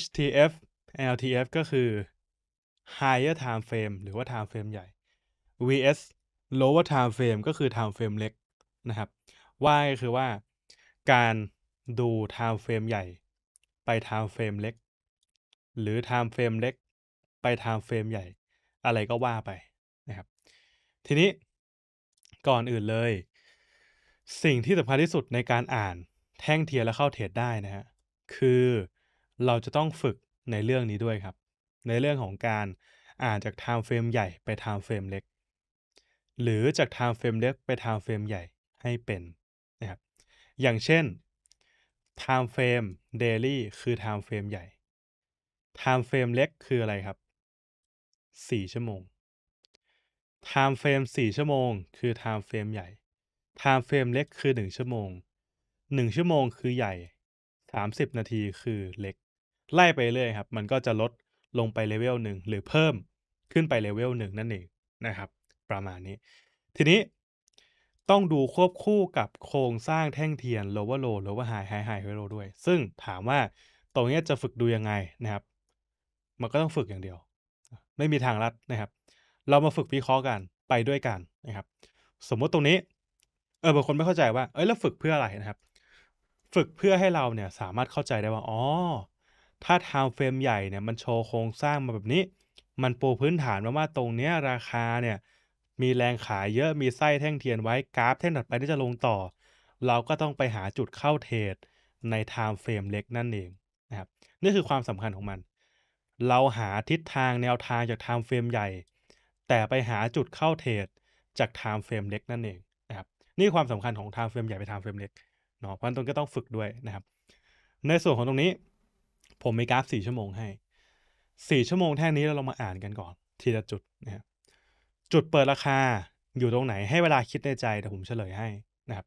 HTF LTF ก็คือ higher time frame หรือว่า time frame ใหญ่ vs lower time frame ก็คือ time frame เล็กนะครับว่าก็คือว่าการดู time frame ใหญ่ไป time frame เล็ก หรือ time frame เล็กไป time frame ใหญ่อะไรก็ว่าไปนะครับ ทีนี้ก่อนอื่นเลย สิ่งที่สำคัญที่สุดในการอ่านแท่งเทียนและเข้าเทรดได้นะฮะคือเราจะต้องฝึกในเรื่องนี้ด้วยครับ ในเรื่องของการอ่านจากไทม์เฟรมใหญ่ไปไทม์เฟรมเล็ก หรือจากไทม์เฟรมเล็กไปไทม์เฟรมใหญ่ให้เป็นนะครับ อย่างเช่น time frame daily คือ time frame ใหญ่ time frame เล็กคืออะไรครับ 4 ชั่วโมง time frame 4 ชั่วโมงคือ time frame ใหญ่ time frame เล็กคือ 1 ชั่วโมง 1 ชั่วโมงคือใหญ่ 30 นาทีคือเล็กไล่ไปเรื่อยครับ มันก็จะลดลงไปเลเวลหนึ่งหรือเพิ่มขึ้นไปเลเวลหนึ่งนั่นเองนะครับ ประมาณนี้ ทีนี้ ต้องดูควบคู่กับโครงสร้างแท่งเทียน lower low lower high high high low ด้วย ซึ่งถามว่าตรงนี้จะฝึกดูยังไงนะครับ มันก็ต้องฝึกอย่างเดียว ไม่มีทางลัดนะครับ เรามาฝึกวิเคราะห์กันไปด้วยกันนะครับ สมมติตรงนี้เออบางคนไม่เข้าใจว่าเอ้ยเราฝึกเพื่ออะไรนะครับ ฝึกเพื่อให้เราเนี่ยสามารถเข้าใจได้ว่าอ๋อถ้า time frame ใหญ่เนี่ยมันโชว์โครงสร้างมาแบบนี้ มันปูพื้นฐานมาว่าตรงเนี้ยราคาเนี่ยมีแรงขายเยอะมีไส้แท่งเทียนไว้กราฟแท่งถัดไปที่จะลงต่อ เราก็ต้องไปหาจุดเข้าเทรดใน time frame เล็กนั่นเองนะครับนี่คือความสำคัญของมัน เราหาทิศทางแนวทางจาก time frame ใหญ่ แต่ไปหาจุดเข้าเทรดจาก time frame เล็กนั่นเองนะครับนี่ความสำคัญของ time frame ใหญ่ไป time frame เล็กเนาะเพราะนั้นตงก็ต้องฝึกด้วยนะครับ ในส่วนของตรงนี้ผมมีกราฟสี่ชั่วโมงให้ สี่ชั่วโมงแท่งนี้เราลองมาอ่านกันก่อน ทีละจุดนะครับจุดเปิดราคาอยู่ตรงไหน ให้เวลาคิดในใจแต่ผมเฉลยให้นะครับ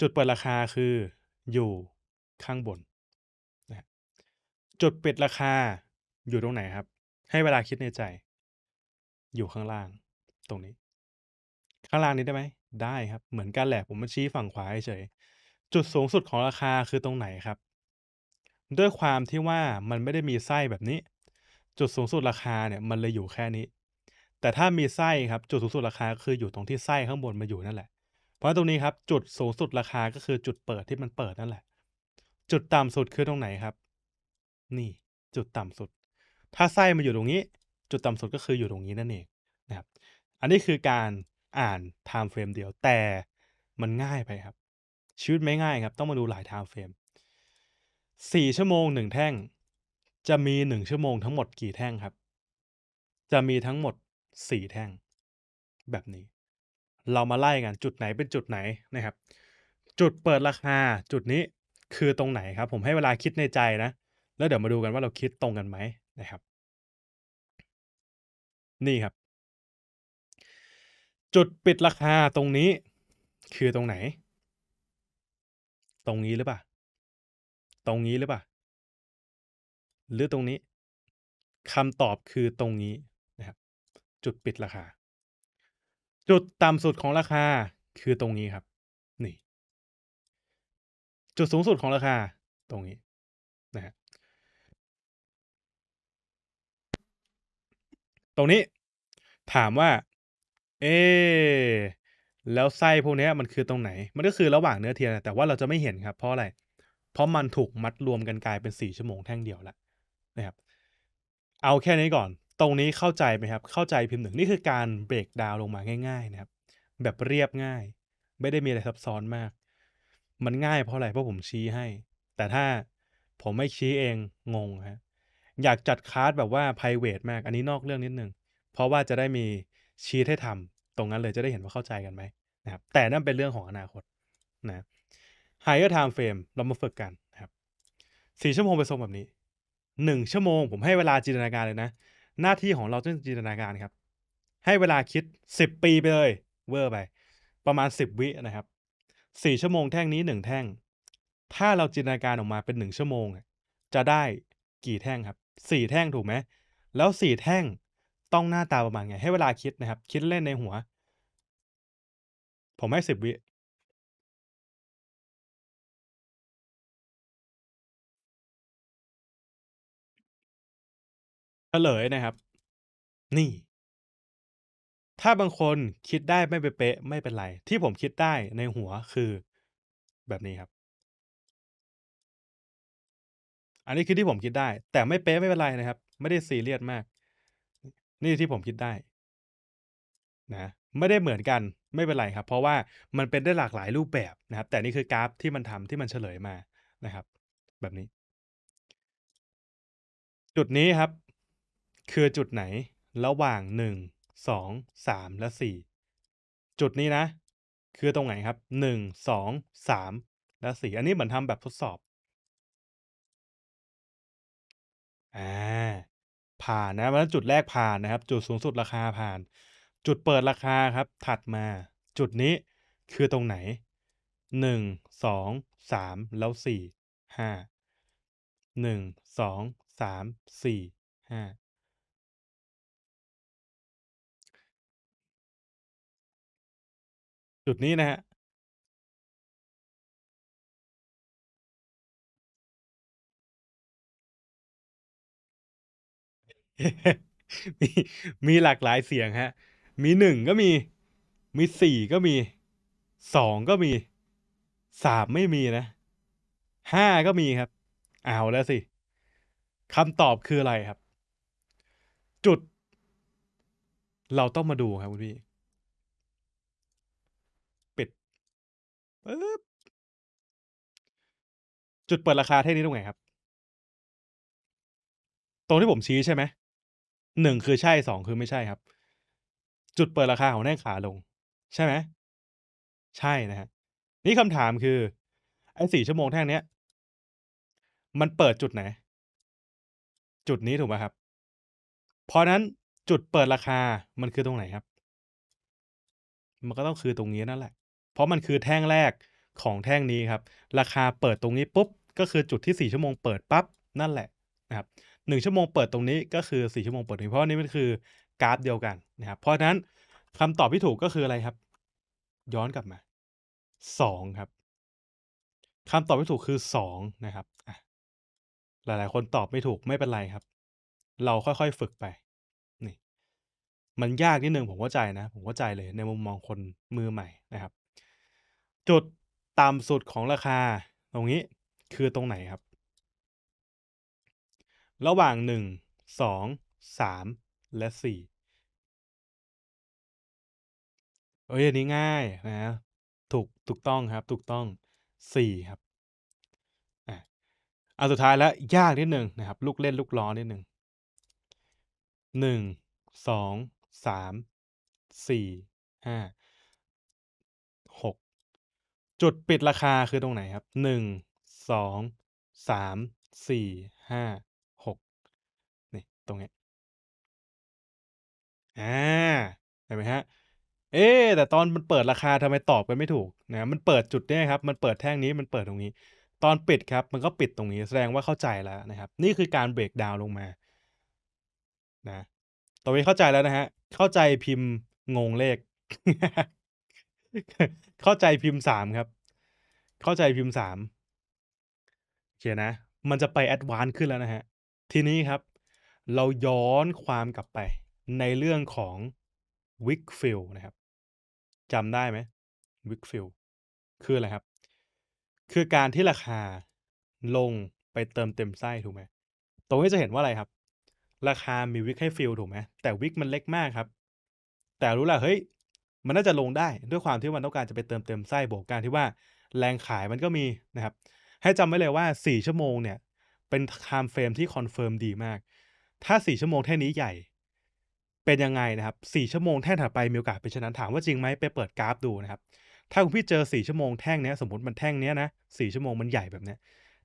จุดเปิดราคาคืออยู่ข้างบนนะจุดปิดราคาอยู่ตรงไหนครับ ให้เวลาคิดในใจ อยู่ข้างล่างตรงนี้ ข้างล่างนี้ได้ไหมได้ครับ เหมือนกันแหละผมมาชี้ฝั่งขวาเฉยจุดสูงสุดของราคาคือตรงไหนครับด้วยความที่ว่ามันไม่ได้มีไส้แบบนี้ จุดสูงสุดราคาเนี่ยมันเลยอยู่แค่นี้ แต่ถ้ามีไส้ครับจุดสูงสุดราคาคืออยู่ตรงที่ไส้ข้างบนมาอยู่นั่นแหละ เพราะตรงนี้ครับ จุดสูงสุดราคาก็คือจุดเปิดที่มันเปิดนั่นแหละ จุดต่ำสุดคือตรงไหนครับ นี่จุดต่ำสุด ถ้าไส้มาอยู่ตรงนี้ จุดต่ำสุดก็คืออยู่ตรงนี้นั่นเองนะครับ อันนี้คือการอ่านไทม์เฟรมเดียวแต่มันง่ายไปครับชีวิตไม่ง่ายครับต้องมาดูหลายไทม์เฟรมสี่ชั่วโมงหนึ่งแท่ง จะมีหนึ่งชั่วโมงทั้งหมดกี่แท่งครับ จะมีทั้งหมดสี่แท่งแบบนี้ เรามาไล่กันจุดไหนเป็นจุดไหนนะครับ จุดเปิดราคาจุดนี้คือตรงไหนครับ ผมให้เวลาคิดในใจนะ แล้วเดี๋ยวมาดูกันว่าเราคิดตรงกันไหมนะครับ นี่ครับ จุดปิดราคาตรงนี้คือตรงไหน ตรงนี้หรือเปล่าตรงนี้หรือเปล่า หรือตรงนี้ คำตอบคือตรงนี้นะครับ จุดปิดราคา จุดต่ำสุดของราคา คือตรงนี้ครับ นี่ จุดสูงสุดของราคา ตรงนี้นะฮะตรงนี้ถามว่า เอแล้วไส้พวกนี้มันคือตรงไหน มันก็คือระหว่างเนื้อเทียนแต่ว่าเราจะไม่เห็นครับ เพราะอะไรเพราะมันถูกมัดรวมกันกลายเป็นสี่ชั่วโมงแท่งเดียวแล้วนะครับ เอาแค่นี้ก่อน ตรงนี้เข้าใจไหมครับ เข้าใจพิมพ์หนึ่งนี่คือการเบรกดาวลงมาง่าย ๆ นะครับ แบบเรียบง่าย ไม่ได้มีอะไรซับซ้อนมาก มันง่ายเพราะอะไรเพราะผมชี้ให้ แต่ถ้าผมไม่ชี้เองงงฮะอยากจัดคลาสแบบว่า p r i v a t มากอันนี้นอกเรื่องนิดนึง เพราะว่าจะได้มีชี้ให้ทำ ตรงนั้นเลยจะได้เห็นว่าเข้าใจกันไหมนะครับ แต่นั่นเป็นเรื่องของอนาคตนะ higher time frame เรามาฝึกกันนะครับสี่ชั่วโมงไปทรงแบบนี้หนึ่งชั่วโมงผมให้เวลาจินตนาการเลยนะ หน้าที่ของเราต้องจินตนาการครับ ให้เวลาคิดสิบปีไปเลยเวอร์ไปประมาณสิบวินะครับสี่ชั่วโมงแท่งนี้หนึ่งแท่ง ถ้าเราจินตนาการออกมาเป็นหนึ่งชั่วโมงจะได้กี่แท่งครับสี่แท่งถูกไหมแล้วสี่แท่งต้องหน้าตาประมาณไงให้เวลาคิดนะครับ คิดเล่นในหัว ผมให้สิบวิลยนะครับ นี่ ถ้าบางคนคิดได้ไม่เป๊ะไม่เป็นไร ที่ผมคิดได้ในหัวคือแบบนี้ครับ อันนี้คือที่ผมคิดได้ แต่ไม่เป๊ะไม่เป็นไรนะครับ ไม่ได้ซีเรียสมาก นี่ที่ผมคิดได้ นะไม่ได้เหมือนกันไม่เป็นไรครับ เพราะว่ามันเป็นได้หลากหลายรูปแบบนะครับ แต่นี่คือกราฟที่มันทำที่มันเฉลยมานะครับ แบบนี้ จุดนี้ครับคือจุดไหนระหว่าง 1 2 3และ4จุดนี้นะ คือตรงไหนครับ 1 2 3และ4อันนี้เหมือนทำแบบทดสอบอ่าผ่านนะพราะจุดแรกผ่านนะครับ จุดสูงสุดราคาผ่าน จุดเปิดราคาครับถัดมา จุดนี้คือตรงไหน 1 2 3แล้ว4 5 1 2 3 4 5จุดนี้นะฮะมีมีหลากหลายเสียงฮะ มีหนึ่งก็มี มีสี่ก็มี สองก็มี สามไม่มีนะ ห้าก็มีครับ เอาแล้วสิ คำตอบคืออะไรครับ จุด เราต้องมาดูครับคุณพี่๊บจุดเปิดราคาเท่นี้ตรงไหนครับ ตรงที่ผมชี้ใช่ไหม หนึ่งคือใช่สองคือไม่ใช่ครับ จุดเปิดราคาของแท่งขาลง ใช่ไหมใช่นะฮะ นี่คำถามคือไอ้สี่ชั่วโมงแท่งเนี้ย มันเปิดจุดไหน จุดนี้ถูกไหมครับ เพราะนั้นจุดเปิดราคา มันคือตรงไหนครับ มันก็ต้องคือตรงนี้นั่นแหละเพราะมันคือแท่งแรกของแท่งนี้ครับ ราคาเปิดตรงนี้ปุ๊บก็คือจุดที่ 4ชั่วโมงเปิดปั๊บ นั่นแหละนะครับหชั่วโมงเปิดตรงนี้ก็คือ 4ชั่วโมงเปิดนี้เพราะนี่มันคือกราฟเดียวกันนะครับ เพราะฉะนั้นคำตอบที่ถูกก็คืออะไรครับ ย้อนกลับมา2ครับคำตอบที่ถูกคือ 2 นะครับหลายๆ คนตอบไม่ถูกไม่เป็นไรครับ เราค่อยๆฝึกไป นี่ มันยากนิดนึงผมเข้าใจนะผมเข้าใจเลย ในมุมมองคนมือใหม่นะครับจุดต่ำสุดของราคาตรงนี้คือตรงไหนครับ ระหว่าง 1 2 3 และ 4 เอ้ยอันนี้ง่ายนะถูกถูกต้องครับ ถูกต้อง 4 ครับอ่ะอันสุดท้ายแล้วยากนิดหนึ่งนะครับ ลูกเล่นลูกล้อนิดหนึ่ง1 2 3 4 5จุดปิดราคาคือตรงไหนครับหนึ่งสองสามสี่ห้าหกนี่ตรงนี้อ่าเห็นไหมฮะเอ๊แต่ตอนมันเปิดราคาทำไมตอบกันไม่ถูกนะมันเปิดจุดนี้ครับ มันเปิดแท่งนี้มันเปิดตรงนี้ ตอนปิดครับ มันก็ปิดตรงนี้แสดงว่าเข้าใจแล้วนะครับ นี่คือการเบรกดาวลงมา นะตรงนี้เข้าใจแล้วนะฮะเข้าใจพิมพ์งงเลขเข้าใจพิมพ์สามครับ เข้าใจพิมพ์สามโอเคนะ มันจะไปแอดวานซ์ขึ้นแล้วนะฮะ ทีนี้ครับ เราย้อนความกลับไปในเรื่องของวิกฟิลนะครับจำได้ไหมวิกฟิลคืออะไรครับ คือการที่ราคาลงไปเติมเต็มไส้ถูกไหมตรงนี้จะเห็นว่าอะไรครับ ราคามีวิกให้ฟิลถูกไหม แต่วิกมันเล็กมากครับ แต่รู้ละเฮ้ยมันน่าจะลงได้ด้วยความที่มันต้องการจะไปเติมเต็มไส้บวกการที่ว่า แรงขายมันก็มีนะครับ ให้จำไว้เลยว่า 4 ชั่วโมงเนี่ยเป็นไทม์เฟรมที่คอนเฟิร์มดีมาก ถ้า 4 ชั่วโมงแท่นี้ใหญ่ เป็นยังไงนะครับ 4 ชั่วโมงแท่งถัดไปมีโอกาสเป็นฉชนั้น ถามว่าจริงไหมไปเปิดกราฟดูนะครับถ้าคุณพี่เจอ4ชั่วโมงแท่งเนี้ยสมมติมันแท่งเนี้ยนะสชั่วโมงมันใหญ่แบบเนี้ย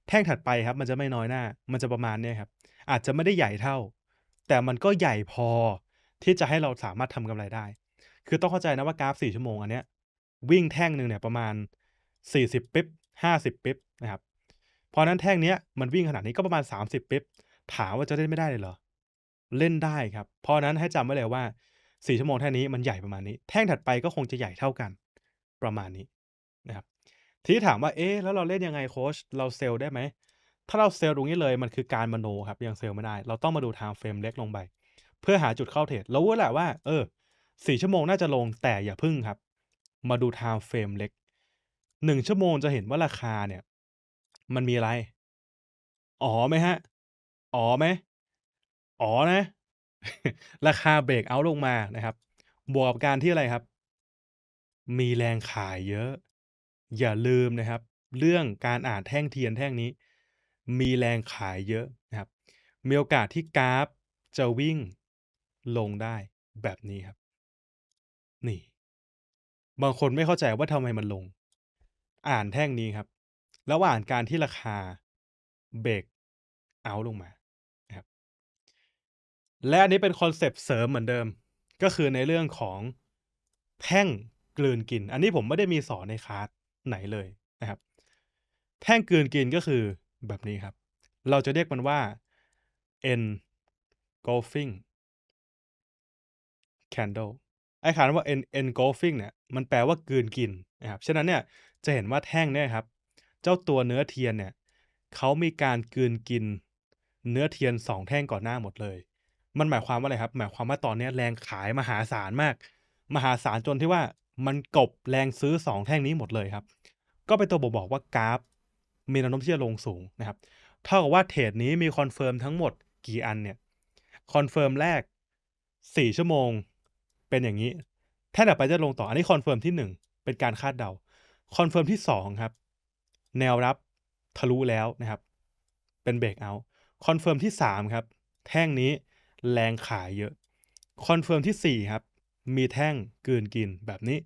แท่งถัดไปครับมันจะไม่น้อยหน้า มันจะประมาณเนี้ยครับอาจจะไม่ได้ใหญ่เท่า แต่มันก็ใหญ่พอที่จะให้เราสามารถทำกำไรได้คือต้องเข้าใจนะว่ากราฟ4ชั่วโมงอันเนี้ย วิ่งแท่งหนึ่งเนี่ย ประมาณ 40ปิ๊บ50ปิ๊บนะครับ เพราะนั้นแท่งเนี้ย มันวิ่งขนาดนี้ก็ประมาณ30ปิ๊บถามว่าจะเล่นไม่ได้เลยเหรอ เล่นได้ครับเพราะนั้นให้จำไว้เลยว่า4ชั่วโมงแท่งนี้มันใหญ่ประมาณนี้ แท่งถัดไปก็คงจะใหญ่เท่ากัน ประมาณนี้นะครับ ทีนี้ถามว่าเอ๊ะแล้วเราเล่นยังไงโค้ชเราเซลได้ไหม ถ้าเราเซลตรงนี้เลย มันคือการมโนครับยังเซลไม่ได้เราต้องมาดูทางเฟรมเล็กลงไป เพื่อหาจุดเข้าเทรดเรารู้แหละว่าเออสี่ชั่วโมง น่าจะลงแต่อย่าพึ่งครับ มาดูไทม์เฟรมเล็กหนึ่งชั่วโมงจะเห็นว่าราคาเนี่ย มันมีอะไร อ๋อไหมฮะ อ๋อไหมอ๋อนะ ราคาเบรกเอาลงมานะครับบวกกับการที่อะไรครับ มีแรงขายเยอะ อย่าลืมนะครับ เรื่องการอ่านแท่งเทียนแท่งนี้ มีแรงขายเยอะนะครับ มีโอกาสที่กราฟจะวิ่งลงได้แบบนี้ครับนี่ บางคนไม่เข้าใจว่าทำไมมันลง อ่านแท่งนี้ครับระหว่างการที่ราคาเบรกเอาลงมานะครับและอันนี้เป็นคอนเซปต์เสริมเหมือนเดิมก็คือในเรื่องของแท่งกลืนกิน อันนี้ผมไม่ได้มีสอนในคลาสไหนเลยนะครับแท่งกลืนกินก็คือแบบนี้ครับ เราจะเรียกมันว่า e n g u l f i n g candle ไอ้คำว่า engulfing เนี่ย มันแปลว่ากืนกินนะครับ ฉะนั้นเนี่ย จะเห็นว่าแท่งเนี่ยครับ เจ้าตัวเนื้อเทียนเนี่ยเขามีการกืนกินเนื้อเทียน 2 แท่งก่อนหน้าหมดเลย มันหมายความว่าอะไรครับ หมายความว่าตอนนี้แรงขายมหาศาลมาก มหาศาลจนที่ว่ามันกบแรงซื้อ 2 แท่งนี้หมดเลยครับ ก็เป็นตัวบอกบอกว่ากราฟ มีแนวโน้มที่จะลงสูงนะครับ เท่ากับว่าเทรดนี้มีคอนเฟิร์มทั้งหมดกี่อันเนี่ย คอนเฟิร์มแรก 4 ชั่วโมงเป็นอย่างนี้แท่นตัอไปจะลงต่ออันนี้คอนเฟิร์มที่ 1 เป็นการคาดเดาคอนเฟิร์มที่ 2 ครับ แนวรับทะลุแล้วนะครับเป็นเบรกเอาคอนเฟิร์มที่3ครับแท่งนี้แรงขายเยอะคอนเฟิร์มที่ 4 ครับ มีแท่งกืนกินแบบนี้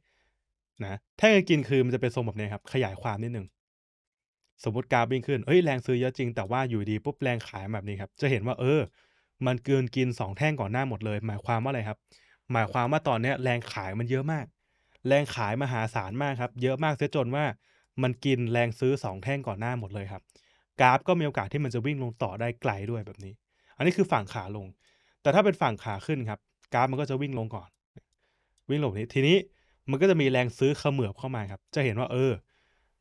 นะแท่งกืนกินคือมันจะเป็นทรงแบบนี้ครับ ขยายความนิดหนึ่งสมมติกราฟวิ่งขึ้นเอ้ยแรงซื้อเยอะจริง แต่ว่าอยู่ดีปุ๊บแรงขายแบบนี้ครับ จะเห็นว่าเออ มันเกินกิน 2 แท่งก่อนหน้าหมดเลย หมายความว่าอะไรครับหมายความว่าตอนนี้แรงขายมันเยอะมาก แรงขายมหาศาลมากครับ เยอะมากเสียจนว่า มันกินแรงซื้อ 2 แท่งก่อนหน้าหมดเลยครับ กราฟก็มีโอกาสที่มันจะวิ่งลงต่อได้ไกลด้วยแบบนี้ อันนี้คือฝั่งขาลง แต่ถ้าเป็นฝั่งขาขึ้นครับ กราฟมันก็จะวิ่งลงก่อน วิ่งลงนี้ทีนี้ มันก็จะมีแรงซื้อเขมือบเข้ามาครับ จะเห็นว่าเออ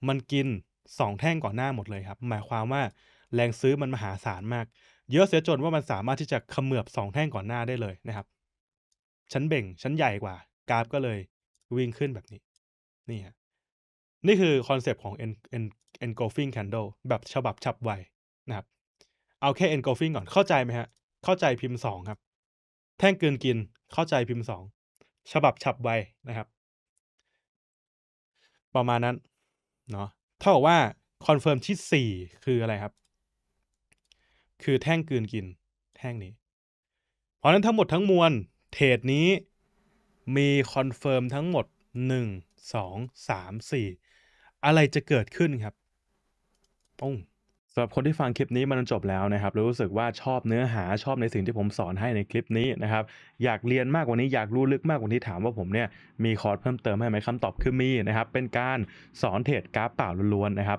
มันกิน 2 แท่งก่อนหน้าหมดเลยครับ หมายความว่าแรงซื้อมันมหาศาลมาก เยอะเสียจนว่ามันสามารถที่จะเขมือบ2แท่งก่อนหน้าได้เลยนะครับชั้นเบ่งชั้นใหญ่กว่ากราฟก็เลยวิ่งขึ้นแบบนี้ นี่ฮะนี่คือคอนเซปต์ของ en- g u l f i n g candle แบบฉบับฉับไว นะครับ เอาแค่ e n g u l f i n g ก่อนเข้าใจไหมฮะ เข้าใจพิมพ์สองครับ แท่งเกินกินเข้าใจพิมพ์สองฉบับฉับไวนะครับ ประมาณนั้นเนาะเท่ากับว่าคอนเฟิร์มที่สี่คืออะไรครับ คือแท่งเกินกินแท่งนี้ เพราะนั้นทั้งหมดทั้งมวลเจนี้มีคอนเฟิร์มทั้งหมด 1 2 3 4 อะไรจะเกิดขึ้นครับ ปุ้งสำหรับคนที่ฟังคลิปนี้มันจบแล้วนะครับ รู้สึกว่าชอบเนื้อหาชอบในสิ่งที่ผมสอนให้ในคลิปนี้นะครับ อยากเรียนมากกว่านี้อยากรู้ลึกมากกว่านี้ถามว่าผมเนี่ย มีคอร์สเพิ่มเติมให้ไหมคำตอบคือมีนะครับ เป็นการสอนเทรดกราฟเปล่าล้วนๆนะครับ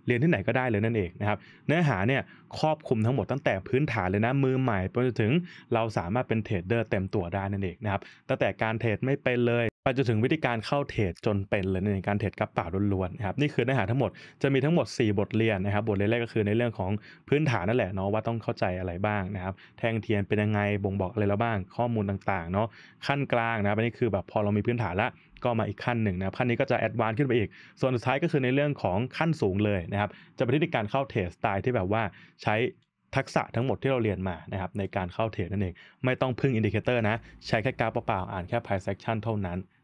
รียนที่ไหนก็ได้เลยนั่นเองนะครับเนื้อหาเนี่ยครอบคลุมทั้งหมดตั้งแต่พื้นฐานเลยนะมือใหม่ไปจนถึงเราสามารถเป็นเทรดเดอร์เต็มตัวได้นั่นเองนะครับตั้งแต่การเทรดไม่เป็นเลยไปจนถึงวิธีการเข้าเทรดจนเป็นเลยในการเทรดกระเป๋าล้วนๆนะครับนี่คือเนื้อหาทั้งหมดจะมีทั้งหมด 4 บทเรียนนะครับบทเรียนแรกก็คือในเรื่องของพื้นฐานนั่นแหละเนาะว่าต้องเข้าใจอะไรบ้างนะครับแทงเทียนเป็นยังไงบ่งบอกอะไรแล้วบ้าง ข้อมูลต่างๆเนาะขั้นกลางนะครับอันนี้คือแบบพอเรามีพื้นฐานละก็มาอีกขั้นหนึ่งนะครับขั้นนี้ก็จะแอดวานซ์ขึ้นไปอีก ส่วนสุดท้ายก็คือในเรื่องของขั้นสูงเลยนะครับ จะเป็นที่การเข้าเทรดสไตล์ที่แบบว่าใช้ทักษะทั้งหมดที่เราเรียนมานะครับ ในการเข้าเทรดนั่นเองไม่ต้องพึ่งอินดิเคเตอร์นะ ใช้แค่กราฟเปล่าๆอ่านแค่ไพ่เซ็กชันเท่านั้น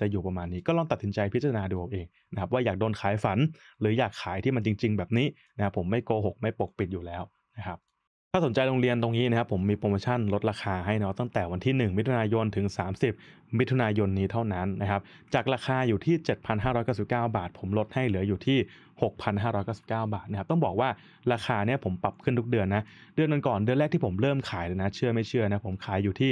จะอยู่ประมาณนี้ก็ลองตัดสินใจพิจารณาดูเอาเองนะครับว่าอยากโดนขายฝัน หรืออยากขายที่มันจริงๆแบบนี้นะครับผมไม่โกหก ไม่ปกปิดอยู่แล้วนะครับถ้าสนใจโรงเรียนตรงนี้นะครับผมมีโปรโมชั่นลดราคาให้เนาะตั้งแต่วันที่ 1 มิถุนายนถึง 30 มิถุนายนนี้เท่านั้นนะครับจากราคาอยู่ที่ 7,599บาท ผมลดให้เหลืออยู่ที่6,599 บาทนะครับ ต้องบอกว่าราคาเนี่ยผมปรับขึ้นทุกเดือนนะ เดือนก่อนเดือนแรกที่ผมเริ่มขายเลยนะ เชื่อไม่เชื่อนะ ผมขายอยู่ที่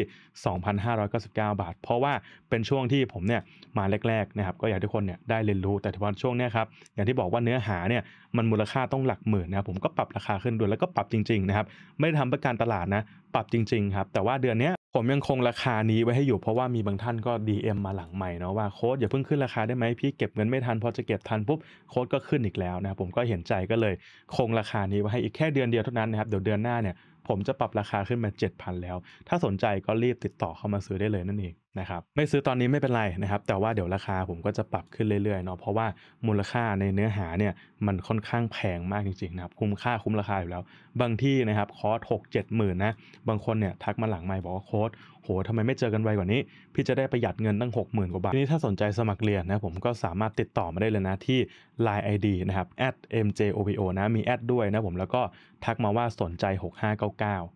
2,599 บาท เพราะว่าเป็นช่วงที่ผมเนี่ยมาแรกๆนะครับ ก็อยากทุกคนเนี่ยได้เรียนรู้ แต่พอช่วงเนี้ยครับ อย่างที่บอกว่าเนื้อหาเนี่ยมันมูลค่าต้องหลักหมื่นนะครับผมก็ปรับราคาขึ้นด้วยแล้วก็ปรับจริงๆนะครับ ไม่ได้ทำเพื่อการตลาดนะ ปรับจริงๆครับ แต่ว่าเดือนเนี้ยผมยังคงราคานี้ไว้ให้อยู่เพราะว่ามีบางท่านก็ DM มาหลังใหม่เนาะว่าโค้ดอย่าเพิ่งขึ้นราคาได้ไหมพี่เก็บเงินไม่ทัน พอจะเก็บทันปุ๊บโค้ดก็ขึ้นอีกแล้วนะครับผมก็เห็นใจก็เลยคงราคานี้ไว้ให้อีกแค่เดือนเดียวเท่านั้นนะครับเดี๋ยวเดือนหน้าเนี่ยผมจะปรับราคาขึ้นมา 7,000 แล้ว ถ้าสนใจก็รีบติดต่อเข้ามาซื้อได้เลยนั่นเองนะครับ ไม่ซื้อตอนนี้ไม่เป็นไรนะครับ แต่ว่าเดี๋ยวราคาผมก็จะปรับขึ้นเรื่อยๆเนาะ เพราะว่ามูลค่าในเนื้อหาเนี่ยมันค่อนข้างแพงมากจริงๆนะครับ คุ้มค่าคุ้มราคาอยู่แล้ว บางที่นะครับคอร์สหกเจ็ดหมื่นนะ บางคนเนี่ยทักมาหลังไม่บอกว่าโค้ดโห ทำไมไม่เจอกันไวกว่านี้ พี่จะได้ประหยัดเงินตั้ง 6 0,000 กว่าบาท ทีนี้ถ้าสนใจสมัครเรียนนะผมก็สามารถติดต่อมาได้เลยนะที่ Line ID นะครับ @mjopo นะ มีแอดด้วยนะผมแล้วก็ทักมาว่าสนใจ 6599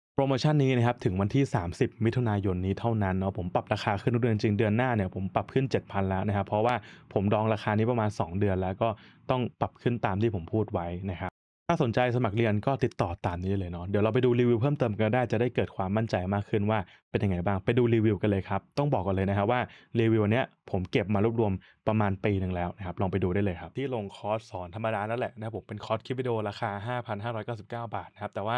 โปรโมชั่นนี้นะครับถึงวันที่ 30 มิถุนายนนี้เท่านั้นเนาะผมปรับราคาขึ้นทุกเดือนจริงเดือนหน้าเนี่ยผมปรับขึ้น 7,000 แล้วนะครับเพราะว่าผมดองราคานี้ประมาณ 2 เดือนแล้วก็ต้องปรับขึ้นตามที่ผมพูดไว้นะครับถ้าสนใจสมัครเรียนก็ติดต่อตามนี้เลยเนาะเดี๋ยวเราไปดูรีวิวเพิ่มเติมกันได้ จะได้เกิดความมั่นใจมากขึ้นว่าเป็นยังไงบ้าง ไปดูรีวิวกันเลยครับต้องบอกกันเลยนะครับว่ารีวิวเนี้ยผมเก็บมารวบรวมประมาณปีหนึ่งแล้วนะครับลองไปดูได้เลยครับที่ลงคอร์สสอนธรรมดานั่นแหละนะผมเป็นคอร์สคลิปวิดีโอราคา5,599 บาทนะครับแต่ว่า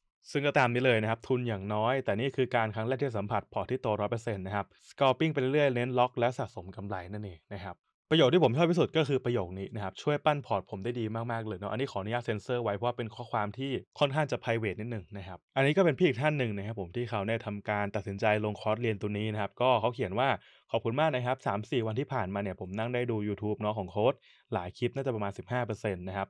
ซึ่งก็ตามนี้เลยนะครับ ทุนอย่างน้อย แต่นี่คือการครั้งแรกที่สัมผัสพอร์ตที่โตร้อยเปอร์เซ็นต์นะครับสกอปปิ้งไปเรื่อยเน้นล็อกและสะสมกำไรนั่นเองนะครับ ประโยคที่ผมชอบที่สุดก็คือประโยคนี้นะครับ ช่วยปั้นพอร์ตผมได้ดีมากๆเลยเนาะอันนี้ขออนุญาตเซ็นเซอร์ไว้เพราะว่าเป็นข้อความที่ค่อนข้างจะไพรเวทนิดหนึ่งนะครับอันนี้ก็เป็นพี่อีกท่านหนึ่งนะครับผมที่เขาได้ทำการตัดสินใจลงคอร์สเรียนตัวนี้นะครับก็เขาเขียนว่าขอบคุณมากนะครับ3-4 วันที่ผ่านมาเนี่ยผมนั่งได้ดู YouTube เนาะของโค้ดหลายคลิปน่าจะประมาณ 15%นะครับ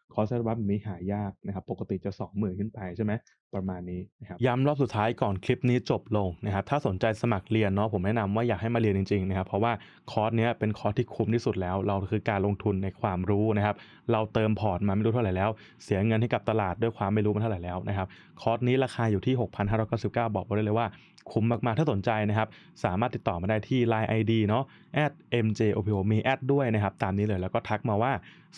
คอร์สอัลบัฟมนี้หายากนะครับ ปกติจะ 20,000 ขึ้นไปใช่ไหม ประมาณนี้นะครับ ย้ำรอบสุดท้ายก่อนคลิปนี้จบลงนะครับ ถ้าสนใจสมัครเรียนเนาะ ผมแนะนำว่าอยากให้มาเรียนจริงๆนะครับ เพราะว่าคอร์สเนี้ยเป็นคอร์สที่คุ้มที่สุดแล้ว เราคือการลงทุนในความรู้นะครับ เราเติมพอร์ตมาไม่รู้เท่าไหร่แล้ว เสียเงินให้กับตลาดด้วยความไม่รู้มาเท่าไหร่แล้วนะครับ คอร์สนี้ราคาอยู่ที่6,599บอกไว้เลยว่าคุ้มมากๆ ถ้าสนใจนะครับ สามารถติดต่อมาได้ที่ Line ID เนาะ @mjopo มีแอดด้วยนะครับ ตามนี้เลยแล้วก็ทักมาว่า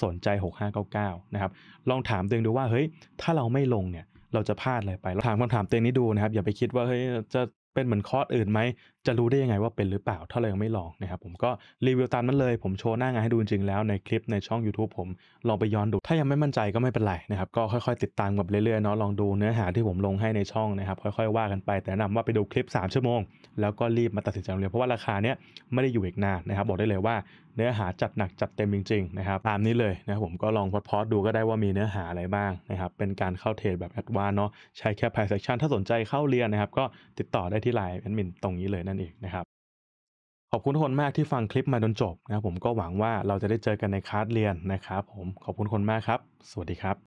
สนใจ 6599 นะครับ ลองถามตัวเองดูว่า เฮ้ย ถ้าเราไม่ลงเนี่ย เราจะพลาดอะไรไปเราถามคำถามตัวเองนี้ดูนะครับ อย่าไปคิดว่า เฮ้ย จะเป็นเหมือนคอร์สอื่นไหมจะรู้ได้ยังไงว่าเป็นหรือเปล่าถ้าเรายังไม่ลองนะครับผมก็รีวิวตามนั้นเลย ผมโชว์หน้างานให้ดูจริงแล้ว ในคลิปในช่อง YouTube ผมลองไปย้อนดูถ้ายังไม่มั่นใจก็ไม่เป็นไรนะครับก็ค่อยๆติดตามกับเรื่อยๆเนาะลองดูเนื้อหาที่ผมลงให้ในช่องนะครับค่อยๆ ว่ากันไปแต่นำว่าไปดูคลิป 3 ชั่วโมง แล้วก็รีบมาตัดสินใจเลยเพราะว่าราคาเนี้ยไม่ได้อยู่อีกนานนะครับบอกได้เลยว่าเนื้อหาจัดหนักจัดเต็มจริงๆนะครับตามนี้เลยนะผมก็ลองพอดดูก็ได้ว่ามีเนื้อหาอะไรบ้างนะครับเป็นการเข้าเทรดแบบแอดวานเนาะใช้แค่ไพ่เซ a c t i ถ้าสนใจเข้าเรียนนะครับก็ติดต่อได้ที่ไลน์แอดมินตรงนี้เลยนะนั่นเองนะครับขอบคุณทุกคนมากที่ฟังคลิปมาจนจบนะผมก็หวังว่าเราจะได้เจอกันในคลาสเรียนนะครับ ผมขอบคุณคนมากครับ สวัสดีครับ